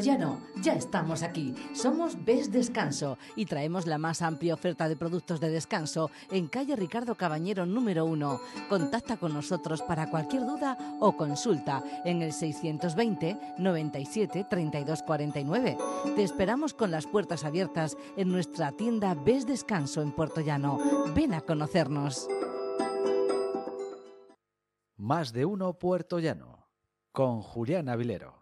Pues ya no, ya estamos aquí. Somos Ves Descanso y traemos la más amplia oferta de productos de descanso en calle Ricardo Cabañero número 1. Contacta con nosotros para cualquier duda o consulta en el 620 97 32 49. Te esperamos con las puertas abiertas en nuestra tienda Ves Descanso en Puerto Llano. Ven a conocernos. Más de uno Puerto Llano con Julián Avilero.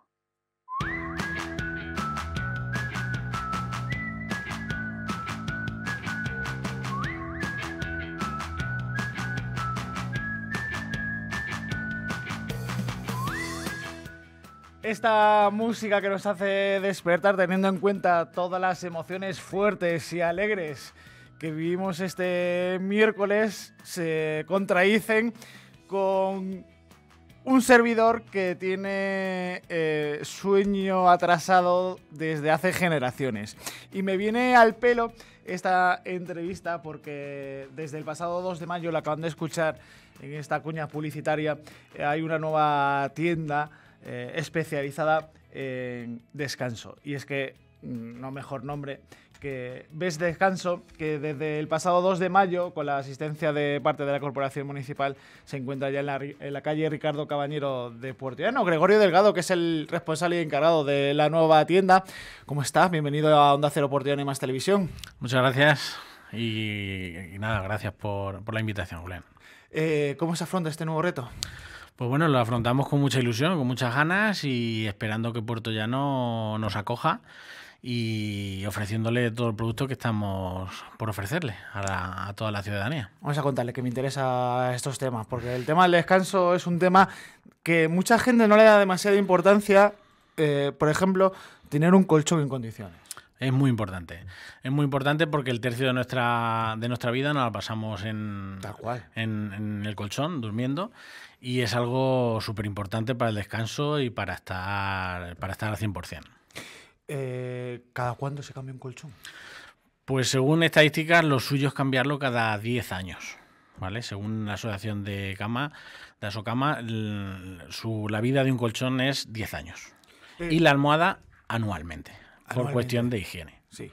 esta música que nos hace despertar teniendo en cuenta todas las emociones fuertes y alegres que vivimos este miércoles se contradicen con un servidor que tiene eh, sueño atrasado desde hace generaciones. Y me viene al pelo esta entrevista porque desde el pasado 2 de mayo, la acaban de escuchar en esta cuña publicitaria, eh, hay una nueva tienda eh, especializada en descanso. Y es que, mm, no mejor nombre, que Ves Descanso, que desde el pasado 2 de mayo, con la asistencia de parte de la Corporación Municipal, se encuentra ya en la, calle Ricardo Cabañero de Puerto Llano. Gregorio Delgado, que es el responsable y encargado de la nueva tienda. ¿Cómo estás? Bienvenido a Onda Cero Puerto y Más Televisión. Muchas gracias y, nada, gracias por, la invitación, Julián. Eh, ¿Cómo se afronta este nuevo reto? Pues bueno, lo afrontamos con mucha ilusión, con muchas ganas y esperando que Puerto Llano nos acoja y ofreciéndole todo el producto que estamos por ofrecerle a, toda la ciudadanía. Vamos a contarle que me interesa estos temas, porque el tema del descanso es un tema que mucha gente no le da demasiada importancia, eh, por ejemplo, tener un colchón en condiciones es muy importante. Es muy importante porque el tercio de nuestra, de nuestra vida nos la pasamos en, Tal cual. en, el colchón, durmiendo, y es algo súper importante para el descanso y para estar, para estar al 100%. Eh, ¿Cada cuándo se cambia un colchón? Pues según estadísticas, lo suyo es cambiarlo cada 10 años. ¿Vale? Según la asociación de cama, de Asocama, la vida de un colchón es 10 años. Eh. y la almohada anualmente. Por cuestión de higiene. Sí.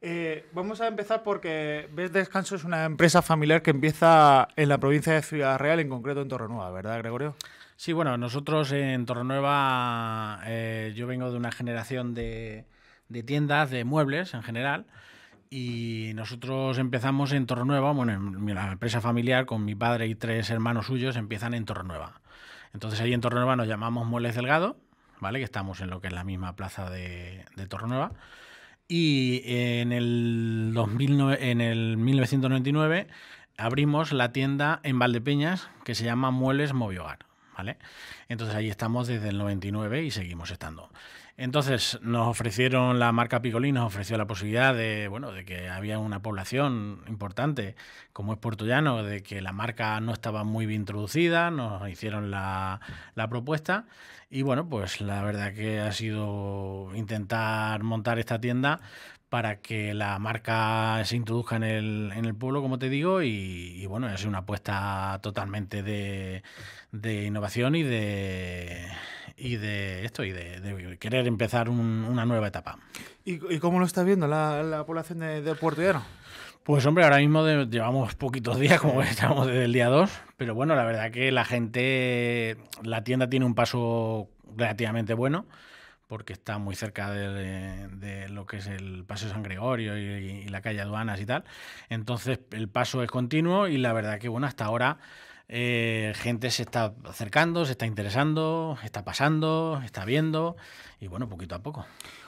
Eh, vamos a empezar porque Ves Descanso es una empresa familiar que empieza en la provincia de Ciudad Real, en concreto en Torrenueva, ¿verdad, Gregorio? Sí, bueno, nosotros en Torrenueva, eh, yo vengo de una generación de, tiendas, de muebles en general, y nosotros empezamos en Torrenueva, bueno, en la empresa familiar con mi padre y tres hermanos suyos empiezan en Torrenueva. Entonces ahí en Torrenueva nos llamamos Muebles Delgado que estamos en lo que es la misma plaza de, de Y en el, 2009, en el 1999 abrimos la tienda en Valdepeñas que se llama Muebles Moviogar, ¿vale? Entonces ahí estamos desde el 99 y seguimos estando. Entonces nos ofrecieron, la marca Picolín nos ofreció la posibilidad de, bueno, de que había una población importante, como es Puerto de que la marca no estaba muy bien introducida, nos hicieron la, la propuesta y bueno, pues la verdad que ha sido intentar montar esta tienda para que la marca se introduzca en el, en el pueblo, como te digo, y, y bueno, es una apuesta totalmente de, de innovación y de y de esto, y de, querer empezar una nueva etapa. ¿Y, cómo lo está viendo la, población de, Puerto Llano? Pues hombre, ahora mismo llevamos poquitos días, como que estamos desde el día 2, pero bueno, la verdad que la gente, la tienda tiene un paso relativamente bueno, porque está muy cerca de, lo que es el Paseo San Gregorio y, la calle Aduanas y tal. Entonces el paso es continuo y la verdad que bueno, hasta ahora eh, gente se está acercando, se está interesando, está pasando, está viendo y bueno, poquito a poco.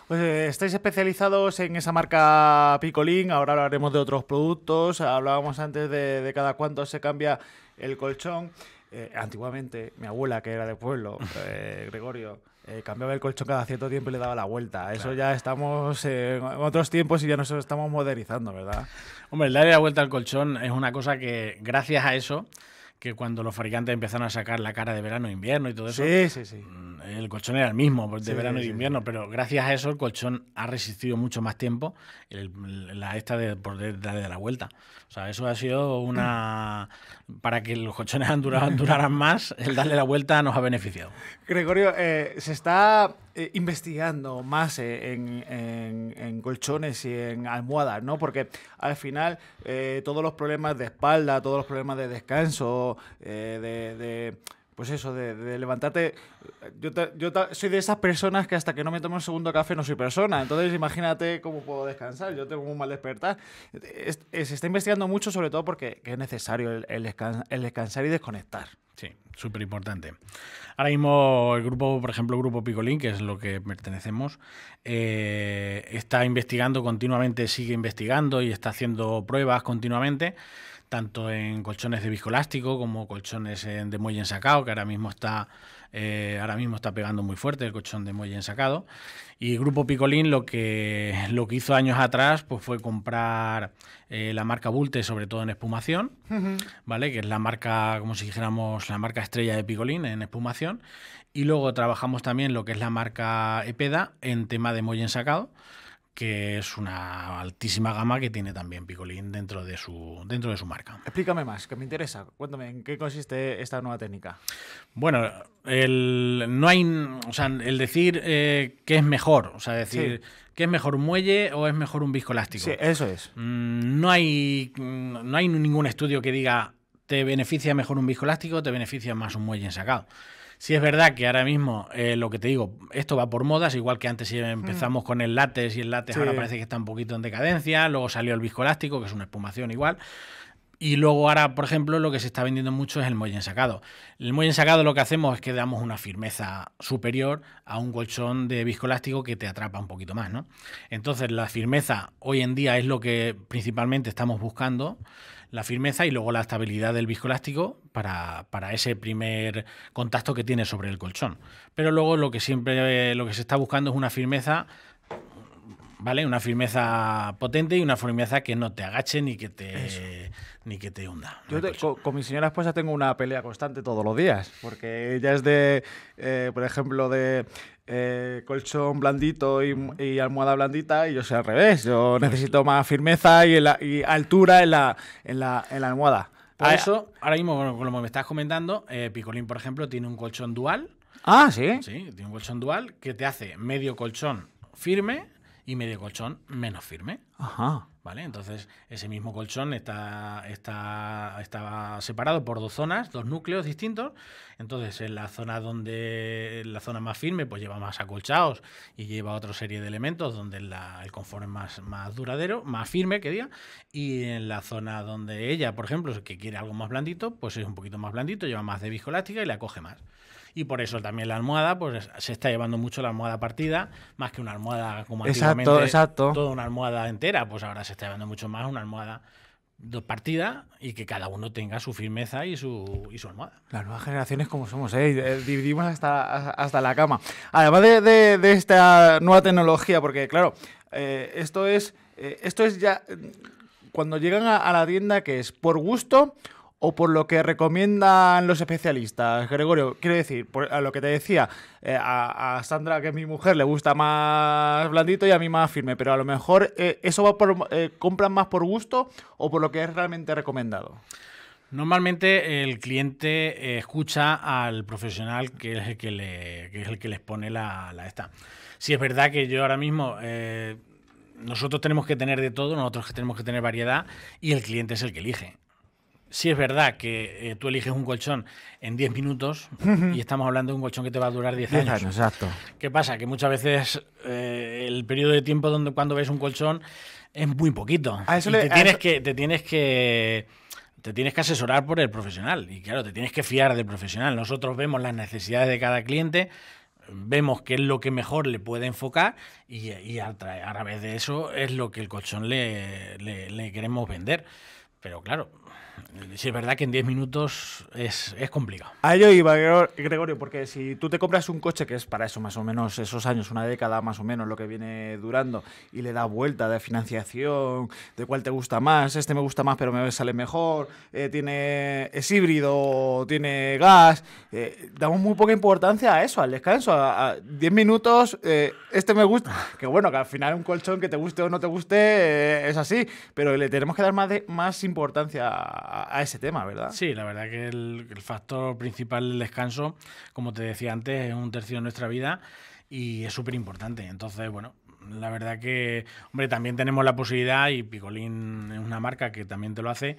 Pues eh, estáis especializados en esa marca Picolín, ahora hablaremos de otros productos, hablábamos antes de, cada cuánto se cambia el colchón. Eh, antiguamente, mi abuela, que era de pueblo, Gregorio, cambiaba el colchón cada cierto tiempo y le daba la vuelta. Eso ya estamos en otros tiempos y ya nos estamos modernizando, ¿verdad? Hombre, el darle la vuelta al colchón es una cosa que, gracias a eso, que cuando los fabricantes empezaron a sacar la cara de verano e invierno y todo eso. Sí, sí, sí. Mm, el colchón era el mismo de verano y de invierno, pero gracias a eso el colchón ha resistido mucho más tiempo la esta de, poder darle la vuelta. O sea, eso ha sido una. Para que los colchones duraran, duraran más, el darle la vuelta nos ha beneficiado. Gregorio, eh, se está eh, investigando más eh, en, colchones y en almohadas, ¿no? Porque al final todos los problemas de espalda, todos los problemas de descanso, eh, de, pues eso, de, levantarte. Yo, yo soy de esas personas que hasta que no me tomo un segundo café no soy persona. Entonces, imagínate cómo puedo descansar. Yo tengo un mal despertar. Eh, se está investigando mucho, sobre todo porque es necesario el, descansar y desconectar. Sí, súper importante. Ahora mismo el grupo, por ejemplo, grupo Picolín, que es lo que pertenecemos, eh, está investigando continuamente, sigue investigando y está haciendo pruebas continuamente tanto en colchones de viscolástico como colchones eh, de muelle ensacado, que ahora mismo está eh, ahora mismo está pegando muy fuerte el colchón de muelle ensacado. Y Grupo Picolín lo que, lo que hizo años atrás pues fue comprar eh, la marca Bulte, sobre todo en espumación, ¿vale? Que es la marca, como si dijéramos, la marca estrella de Picolín en espumación. Y luego trabajamos también lo que es la marca Epeda en tema de muelle ensacado que es una altísima gama que tiene también Picolín dentro de su, dentro de su marca. Explícame más, que me interesa. Cuéntame, ¿en qué consiste esta nueva técnica? Bueno, el, no hay, el decir eh, qué es mejor, o sea, decir qué es mejor un muelle o es mejor un viscoelástico. Sí, eso es. Mm, no hay, no hay ningún estudio que diga te beneficia mejor un viscoelástico o te beneficia más un muelle ensacado. Si es verdad que ahora mismo, eh, lo que te digo, esto va por modas, igual que antes hmm. empezamos con el látex y el látex ahora parece que está un poquito en decadencia, luego salió el viscoelástico, que es una espumación igual. Y luego ahora, por ejemplo, lo que se está vendiendo mucho es el muelle ensacado. El muelle ensacado lo que hacemos es que damos una firmeza superior a un colchón de viscoelástico que te atrapa un poquito más, ¿no? Entonces, la firmeza hoy en día es lo que principalmente estamos buscando la firmeza y luego la estabilidad del viscoelástico para, para ese primer contacto que tiene sobre el colchón. Pero luego lo que siempre lo que se está buscando es una firmeza ¿vale? Una firmeza potente y una firmeza que no te agache ni que te, ni que te hunda. Yo con, mi señora esposa tengo una pelea constante todos los días, porque ella es de, eh, por ejemplo, de eh, colchón blandito y, almohada blandita y yo soy al revés. Yo necesito más firmeza y, la, altura en la, en la, en la almohada. Por ah, eso, ahora mismo, bueno, como me estás comentando, eh, Picolín, por ejemplo, tiene un colchón dual. Ah, sí. Sí, tiene un colchón dual que te hace medio colchón firme y medio colchón menos firme. Ajá. Entonces, ese mismo colchón está, separado por dos zonas, dos núcleos distintos. Entonces, en la zona donde la zona más firme, pues lleva más acolchados y lleva otra serie de elementos donde el confort es más, duradero, más firme que diga. Y en la zona donde ella, por ejemplo, que quiere algo más blandito, pues es un poquito más blandito, lleva más de viscoelástica y la coge más y por eso también la almohada, pues se está llevando mucho la almohada partida, más que una almohada como exacto, exacto. toda una almohada entera, pues ahora se está llevando mucho más una almohada dos partida y que cada uno tenga su firmeza y su, y su almohada. Las nuevas generaciones como somos, ¿eh? eh dividimos hasta, hasta la cama. Además de, esta nueva tecnología, porque claro, eh, esto, es, eh, esto es ya... Mm, cuando llegan a la tienda, que es por gusto o por lo que recomiendan los especialistas, Gregorio? Quiero decir, por, a lo que te decía, eh, a, Sandra, que es mi mujer, le gusta más blandito y a mí más firme, pero a lo mejor eh, eso va por, eh, compran más por gusto o por lo que es realmente recomendado. Normalmente el cliente escucha al profesional que es el que, le, el que les pone la, esta. Si es verdad que yo ahora mismo nosotros tenemos que tener de todo, nosotros tenemos que tener variedad y el cliente es el que elige si es verdad que eh, tú eliges un colchón en 10 minutos y estamos hablando de un colchón que te va a durar 10 años. Exacto. ¿Qué pasa? Que muchas veces eh, el periodo de tiempo donde, cuando ves un colchón es muy poquito. eso te, tienes que, te tienes que te tienes que asesorar por el profesional y claro, te tienes que fiar del profesional. Nosotros vemos las necesidades de cada cliente, vemos qué es lo que mejor le puede enfocar y, a, través de eso es lo que el colchón le queremos vender. Pero claro, Sí, es verdad que en 10 minutos es, es, complicado. A ello iba, Gregorio, porque si tú te compras un coche, que es para eso más o menos esos años, una década más o menos lo que viene durando, y le da vuelta de financiación, de cuál te gusta más, este me gusta más pero me sale mejor, eh, tiene, es híbrido, tiene gas, eh, damos muy poca importancia a eso, al descanso, a 10 minutos, eh, este me gusta, que bueno, que al final un colchón que te guste o no te guste es así, pero le tenemos que dar más, más importancia a a, ese tema, ¿verdad? Sí, la verdad que el, factor principal del descanso, como te decía antes, es un tercio de nuestra vida y es súper importante. Entonces, bueno, la verdad que, hombre, también tenemos la posibilidad, y Picolín es una marca que también te lo hace,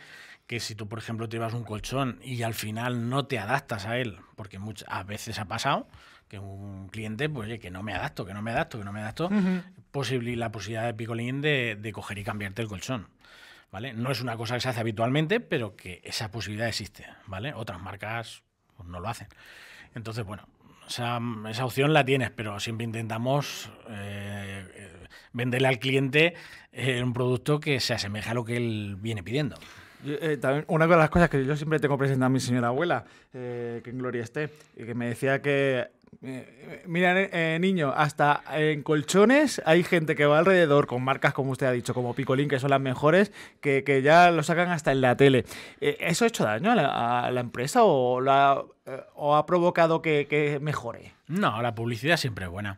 que si tú, por ejemplo, te llevas un colchón y al final no te adaptas a él, porque muchas a veces ha pasado que un cliente, pues oye, que no me adapto, que no me adapto, que no me adapto, la posibilidad de Picolín de, de coger y cambiarte el colchón. No es una cosa que se hace habitualmente, pero que esa posibilidad existe, ¿vale? Otras marcas pues, no lo hacen. Entonces, bueno, esa, opción la tienes, pero siempre intentamos eh, eh, venderle al cliente eh, un producto que se asemeje a lo que él viene pidiendo. una de las cosas que yo siempre tengo presente a mi señora abuela, que en gloria esté, y que me decía que eh, eh, mira, eh, niño, hasta en colchones hay gente que va alrededor con marcas, como usted ha dicho, como Picolín, que son las mejores, que, ya lo sacan hasta en la tele. ¿Eso ha hecho daño a la, empresa o, ha provocado que, mejore? No, la publicidad siempre es buena.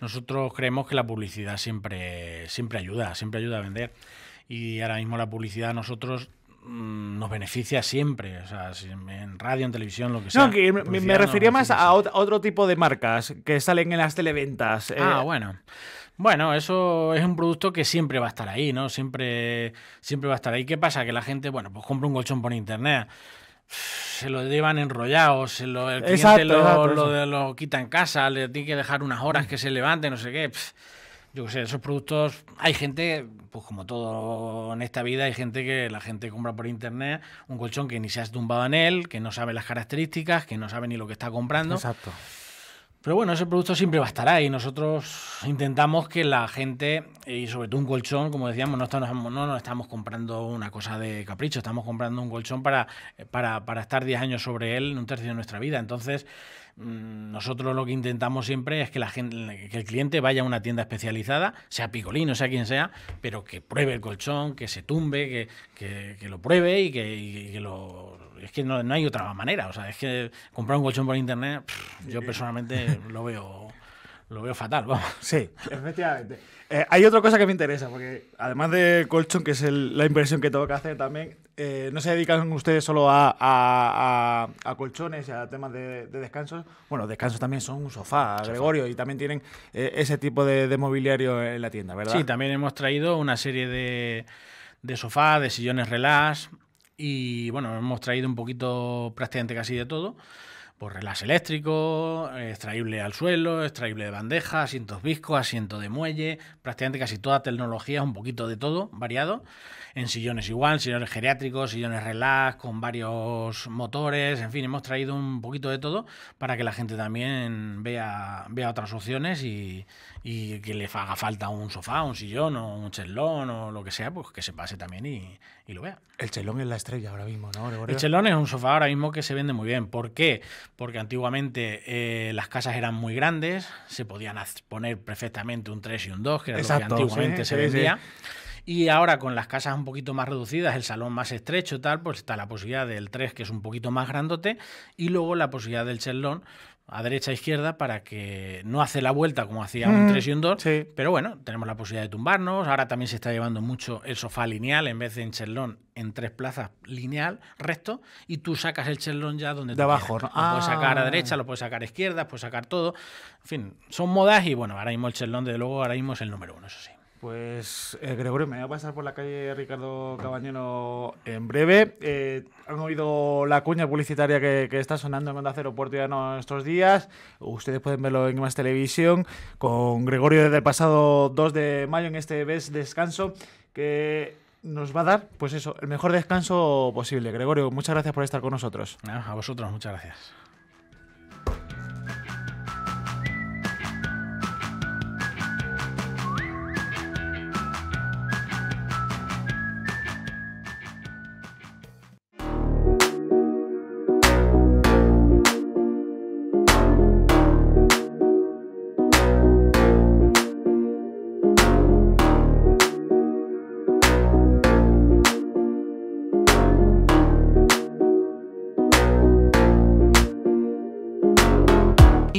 Nosotros creemos que la publicidad siempre, siempre ayuda, siempre ayuda a vender. Y ahora mismo la publicidad nosotros Mm, nos beneficia siempre, o sea, en radio, en televisión, lo que sea. No, me, refería más a otro tipo de marcas que salen en las televentas. Eh. Ah, bueno. Bueno, eso es un producto que siempre va a estar ahí, ¿no? Siempre, siempre va a estar ahí. ¿Qué pasa? Que la gente, bueno, pues compra un colchón por internet se lo llevan enrollado, se lo, el cliente lo, quita en casa, le tiene que dejar unas horas que se levante, no sé qué yo qué sé, esos productos, hay gente, pues como todo en esta vida, hay gente que la gente compra por internet un colchón que ni se ha tumbado en él, que no sabe las características, que no sabe ni lo que está comprando. Exacto. Pero bueno, ese producto siempre va a estar ahí. Nosotros intentamos que la gente, y sobre todo un colchón, como decíamos, no, estamos, no estamos comprando una cosa de capricho, estamos comprando un colchón para, para, estar 10 años sobre él, en un tercio de nuestra vida. Entonces, Mm, nosotros lo que intentamos siempre es que, la gente, que el cliente vaya a una tienda especializada, sea picolino, sea quien sea, pero que pruebe el colchón, que se tumbe, que, que, lo pruebe y que, que lo... Es que no, no, hay otra manera, o sea, es que comprar un colchón por internet, yo personalmente lo veo lo veo fatal, vamos. Sí, efectivamente. Eh, hay otra cosa que me interesa, porque además de colchón, que es la impresión que tengo que hacer también, eh, no se dedican ustedes solo a, colchones y a temas de, de, descansos. Bueno, descansos también son un sofá, Gregorio, y también tienen eh, ese tipo de, mobiliario en la tienda, ¿verdad? Sí, también hemos traído una serie de, de sofá, de sillones relax, y bueno, hemos traído un poquito prácticamente casi de todo por pues, relás eléctrico, extraíble al suelo, extraíble de bandeja, asientos viscos, asiento de muelle, prácticamente casi toda tecnología, un poquito de todo, variado. En sillones igual, sillones geriátricos, sillones relax, con varios motores, en fin, hemos traído un poquito de todo para que la gente también vea, vea otras opciones y, que le haga falta un sofá, un sillón o un chelón o lo que sea, pues que se pase también y, y lo vea. El chelón es la estrella ahora mismo, ¿no? El chelón es un sofá ahora mismo que se vende muy bien. ¿Por qué? porque antiguamente eh, las casas eran muy grandes, se podían poner perfectamente un 3 y un 2, que era lo que antiguamente se vendía. Y ahora con las casas un poquito más reducidas, el salón más estrecho y tal, pues está la posibilidad del 3, que es un poquito más grandote, y luego la posibilidad del chelón a derecha e izquierda para que no hace la vuelta como hacía un 3 mm, y un 2. Pero bueno, tenemos la posibilidad de tumbarnos. Ahora también se está llevando mucho el sofá lineal en vez de en chelón en tres plazas lineal, recto, y tú sacas el chelón ya donde de abajo. Lo puedes sacar a ah. derecha, lo puedes sacar a izquierda, puedes sacar todo. En fin, son modas y bueno, ahora mismo el chelón, desde luego, ahora mismo es el número uno, eso sí. Pues eh, Gregorio, me voy a pasar por la calle Ricardo Cabañero en breve. Eh, han oído la cuña publicitaria que, está sonando en Onda Cero Puerto estos días. Ustedes pueden verlo en Más Televisión con Gregorio desde el pasado 2 de mayo en este mes Descanso que nos va a dar, pues eso, el mejor descanso posible. Gregorio, muchas gracias por estar con nosotros. a vosotros, muchas gracias.